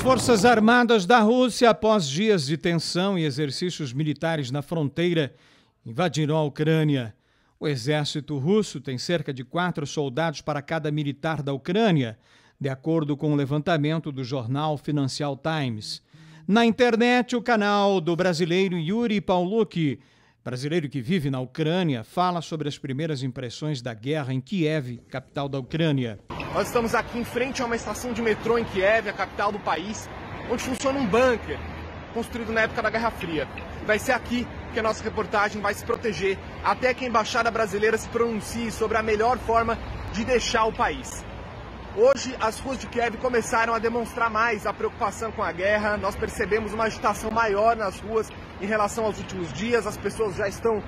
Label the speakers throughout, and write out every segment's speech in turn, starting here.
Speaker 1: As Forças Armadas da Rússia, após dias de tensão e exercícios militares na fronteira, invadiram a Ucrânia. O exército russo tem cerca de quatro soldados para cada militar da Ucrânia, de acordo com o levantamento do jornal Financial Times. Na internet, o canal do brasileiro Yuri Pauluk, brasileiro que vive na Ucrânia, fala sobre as primeiras impressões da guerra em Kiev, capital da Ucrânia.
Speaker 2: Nós estamos aqui em frente a uma estação de metrô em Kiev, a capital do país, onde funciona um bunker construído na época da Guerra Fria. Vai ser aqui que a nossa reportagem vai se proteger até que a embaixada brasileira se pronuncie sobre a melhor forma de deixar o país. Hoje, as ruas de Kiev começaram a demonstrar mais a preocupação com a guerra. Nós percebemos uma agitação maior nas ruas em relação aos últimos dias. As pessoas já estão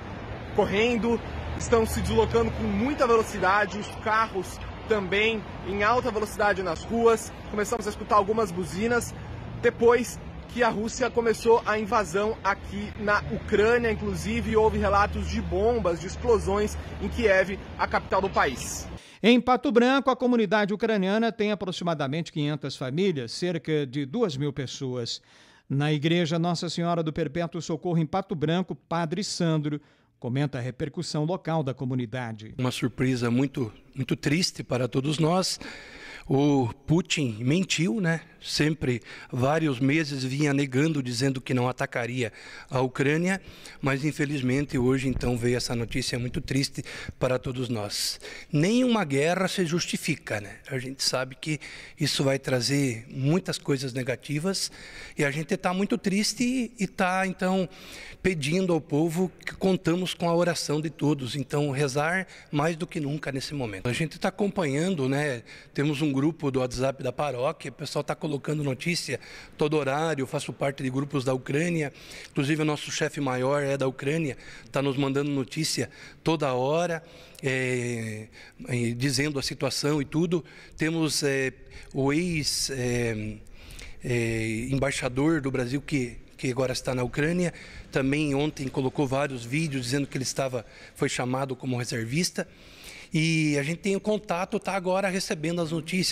Speaker 2: correndo, estão se deslocando com muita velocidade, os carros também em alta velocidade nas ruas, começamos a escutar algumas buzinas. Depois que a Rússia começou a invasão aqui na Ucrânia. Inclusive, houve relatos de bombas, de explosões em Kiev, a capital do país. Em Pato
Speaker 1: Branco, a comunidade ucraniana tem aproximadamente 500 famílias, cerca de 2 mil pessoas. Na igreja Nossa Senhora do Perpétuo Socorro em Pato Branco, Padre Sandro
Speaker 3: comenta a repercussão local da comunidade. Uma surpresa muito, muito triste para todos nós o Putin mentiu, né? Sempre, vários meses vinha negando, dizendo que não atacaria a Ucrânia, mas infelizmente hoje então veio essa notícia muito triste para todos nós. Nenhuma guerra se justifica, né? A gente sabe que isso vai trazer muitas coisas negativas e a gente está muito triste e está então pedindo ao povo que contamos com a oração de todos, então rezar mais do que nunca nesse momento. A gente está acompanhando, né? Temos um grupo do WhatsApp da paróquia, o pessoal está colocando notícia todo horário, faço parte de grupos da Ucrânia, inclusive o nosso chefe maior é da Ucrânia, está nos mandando notícia toda hora, é, é, dizendo a situação e tudo. Temos é, o ex-embaixador eh, do Brasil que que agora está na Ucrânia, também ontem colocou vários vídeos dizendo que ele estava, foi chamado como reservista. E a gente tem o um contato, está agora recebendo as notícias.